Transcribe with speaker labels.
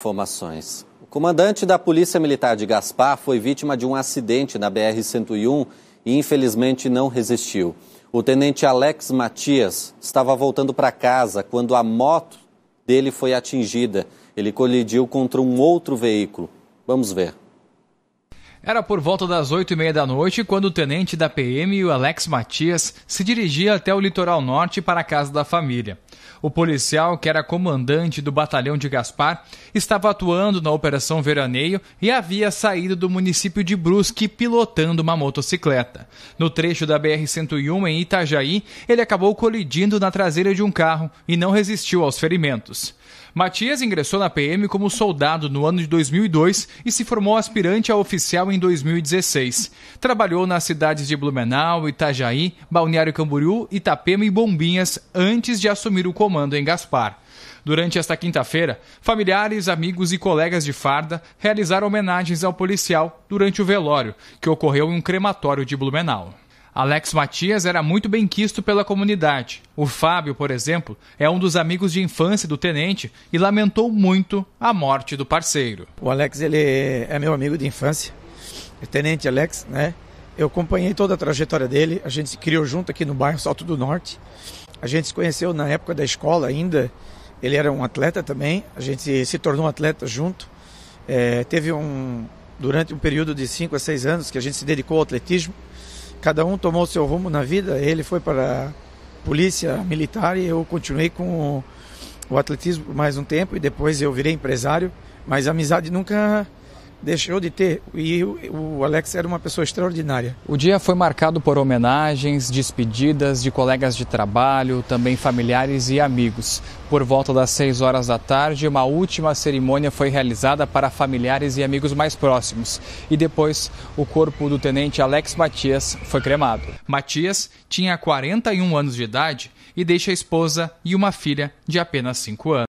Speaker 1: Informações. O comandante da Polícia Militar de Gaspar foi vítima de um acidente na BR-101 e infelizmente não resistiu. O tenente Alex Matias estava voltando para casa quando a moto dele foi atingida. Ele colidiu contra um outro veículo. Vamos ver.
Speaker 2: Era por volta das oito e meia da noite quando o tenente da PM, o Alex Matias, se dirigia até o litoral norte para a casa da família. O policial, que era comandante do batalhão de Gaspar, estava atuando na Operação Veraneio e havia saído do município de Brusque pilotando uma motocicleta. No trecho da BR-101 em Itajaí, ele acabou colidindo na traseira de um carro e não resistiu aos ferimentos. Matias ingressou na PM como soldado no ano de 2002 e se formou aspirante a oficial em 2016. Trabalhou nas cidades de Blumenau, Itajaí, Balneário Camboriú, Itapema e Bombinhas antes de assumir o comando em Gaspar. Durante esta quinta-feira, familiares, amigos e colegas de farda realizaram homenagens ao policial durante o velório, que ocorreu em um crematório de Blumenau. Alex Matias era muito bem quisto pela comunidade. O Fábio, por exemplo, é um dos amigos de infância do tenente e lamentou muito a morte do parceiro. O Alex ele é meu amigo de infância, o tenente Alex, né?
Speaker 3: Eu acompanhei toda a trajetória dele, a gente se criou junto aqui no bairro Salto do Norte. A gente se conheceu na época da escola ainda, ele era um atleta também, a gente se tornou um atleta junto. É, teve um, durante um período de 5 a 6 anos que a gente se dedicou ao atletismo. Cada um tomou seu rumo na vida. Ele foi para a polícia militar e eu continuei com o, o atletismo por mais um tempo e depois eu virei empresário. Mas a amizade nunca deixou de ter. E o Alex era uma pessoa extraordinária.
Speaker 2: O dia foi marcado por homenagens, despedidas de colegas de trabalho, também familiares e amigos. Por volta das 6 horas da tarde, uma última cerimônia foi realizada para familiares e amigos mais próximos. E depois, o corpo do tenente Alex Matias foi cremado. Matias tinha 41 anos de idade e deixa a esposa e uma filha de apenas 5 anos.